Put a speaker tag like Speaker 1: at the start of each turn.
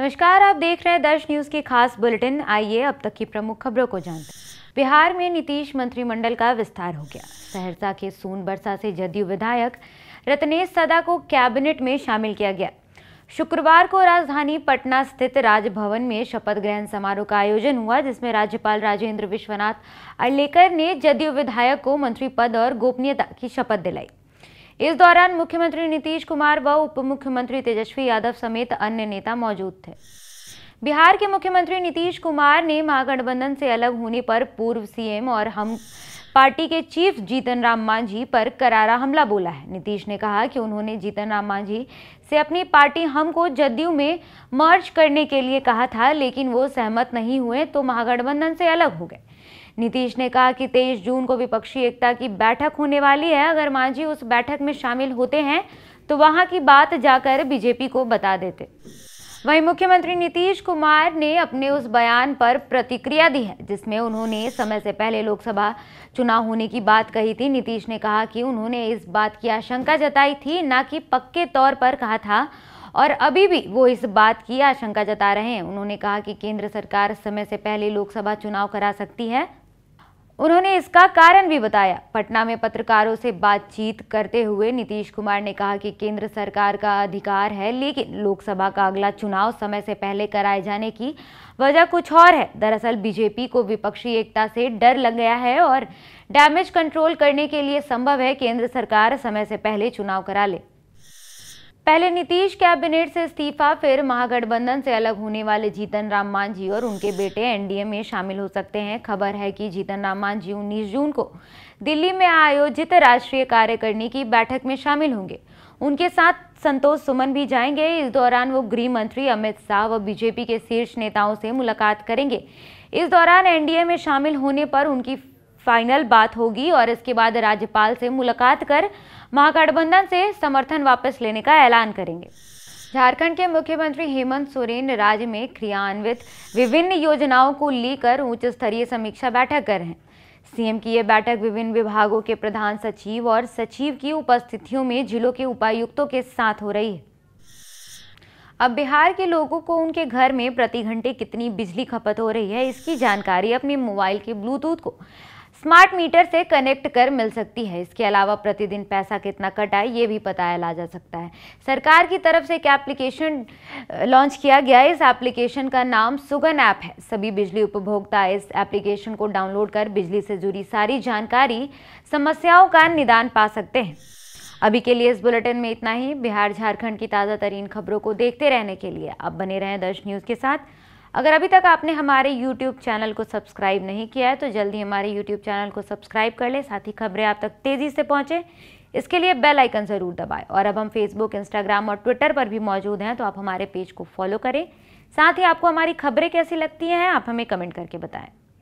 Speaker 1: नमस्कार आप देख रहे हैं दर्श न्यूज की खास बुलेटिन आइए अब तक की प्रमुख खबरों को जानते हैं बिहार में नीतीश मंत्रिमंडल का विस्तार हो गया सहरसा के सोन बरसा से जदयू विधायक रत्नेश सदा को कैबिनेट में शामिल किया गया शुक्रवार को राजधानी पटना स्थित राजभवन में शपथ ग्रहण समारोह का आयोजन हुआ जिसमें राज्यपाल राजेंद्र विश्वनाथ अलेकर ने जदयू विधायक को मंत्री पद और गोपनीयता की शपथ दिलाई इस दौरान मुख्यमंत्री नीतीश कुमार व उप मुख्यमंत्री तेजस्वी यादव समेत अन्य नेता मौजूद थे बिहार के मुख्यमंत्री नीतीश कुमार ने महागठबंधन से अलग होने पर पूर्व सीएम और हम पार्टी के चीफ जीतन राम मांझी पर करारा हमला बोला है नीतीश ने कहा कि उन्होंने जीतन राम मांझी से अपनी पार्टी हम को जदयू में मर्ज करने के लिए कहा था लेकिन वो सहमत नहीं हुए तो महागठबंधन से अलग हो गए नीतीश ने कहा कि 23 जून को विपक्षी एकता की बैठक होने वाली है अगर मांझी उस बैठक में शामिल होते हैं तो वहां की बात जाकर बीजेपी को बता देते वहीं मुख्यमंत्री नीतीश कुमार ने अपने उस बयान पर प्रतिक्रिया दी है जिसमें उन्होंने समय से पहले लोकसभा चुनाव होने की बात कही थी नीतीश ने कहा कि उन्होंने इस बात की आशंका जताई थी ना कि पक्के तौर पर कहा था और अभी भी वो इस बात की आशंका जता रहे हैं उन्होंने कहा कि केंद्र सरकार समय से पहले लोकसभा चुनाव करा सकती है उन्होंने इसका कारण भी बताया पटना में पत्रकारों से बातचीत करते हुए नीतीश कुमार ने कहा कि केंद्र सरकार का अधिकार है लेकिन लोकसभा का अगला चुनाव समय से पहले कराए जाने की वजह कुछ और है दरअसल बीजेपी को विपक्षी एकता से डर लग गया है और डैमेज कंट्रोल करने के लिए संभव है केंद्र सरकार समय से पहले चुनाव करा ले पहले नीतीश कैबिनेट से इस्तीफा फिर महागठबंधन से अलग होने वाले जीतन राम मांझी और उनके बेटे एनडीए में शामिल हो सकते हैं खबर है कि जीतन राम मांझी उन्नीस जून को दिल्ली में आयोजित राष्ट्रीय कार्यकारिणी की बैठक में शामिल होंगे उनके साथ संतोष सुमन भी जाएंगे इस दौरान वो गृह मंत्री अमित शाह व बीजेपी के शीर्ष नेताओं से मुलाकात करेंगे इस दौरान एनडीए में शामिल होने पर उनकी फाइनल बात होगी और इसके बाद राज्यपाल से मुलाकात कर महागठबंधन से समर्थन वापस लेने का ऐलान करेंगे झारखंड के मुख्यमंत्री हेमंत सोरेन राज्य में क्रियान्वित विभिन्न योजनाओं को लेकर उच्च स्तरीय समीक्षा बैठक कर रहे हैं सीएम की यह बैठक विभिन्न विभागों के प्रधान सचिव और सचिव की उपस्थितियों में जिलों के उपायुक्तों के साथ हो रही है अब बिहार के लोगों को उनके घर में प्रति घंटे कितनी बिजली खपत हो रही है इसकी जानकारी अपने मोबाइल के ब्लूटूथ को स्मार्ट मीटर से कनेक्ट कर मिल सकती है इसके अलावा प्रतिदिन पैसा कितना कटा है ये भी बताया जा सकता है सरकार की तरफ से एक एप्लीकेशन लॉन्च किया गया है इस एप्लीकेशन का नाम सुगन ऐप है सभी बिजली उपभोक्ता इस एप्लीकेशन को डाउनलोड कर बिजली से जुड़ी सारी जानकारी समस्याओं का निदान पा सकते हैं अभी के लिए इस बुलेटिन में इतना ही बिहार झारखंड की ताज़ा तरीन खबरों को देखते रहने के लिए आप बने रहें दर्श न्यूज़ के साथ अगर अभी तक आपने हमारे YouTube चैनल को सब्सक्राइब नहीं किया है तो जल्दी हमारे YouTube चैनल को सब्सक्राइब कर लें साथ ही खबरें आप तक तेज़ी से पहुँचें इसके लिए बेल आइकन ज़रूर दबाएं और अब हम फेसबुक इंस्टाग्राम और ट्विटर पर भी मौजूद हैं तो आप हमारे पेज को फॉलो करें साथ ही आपको हमारी खबरें कैसी लगती हैं आप हमें कमेंट करके बताएं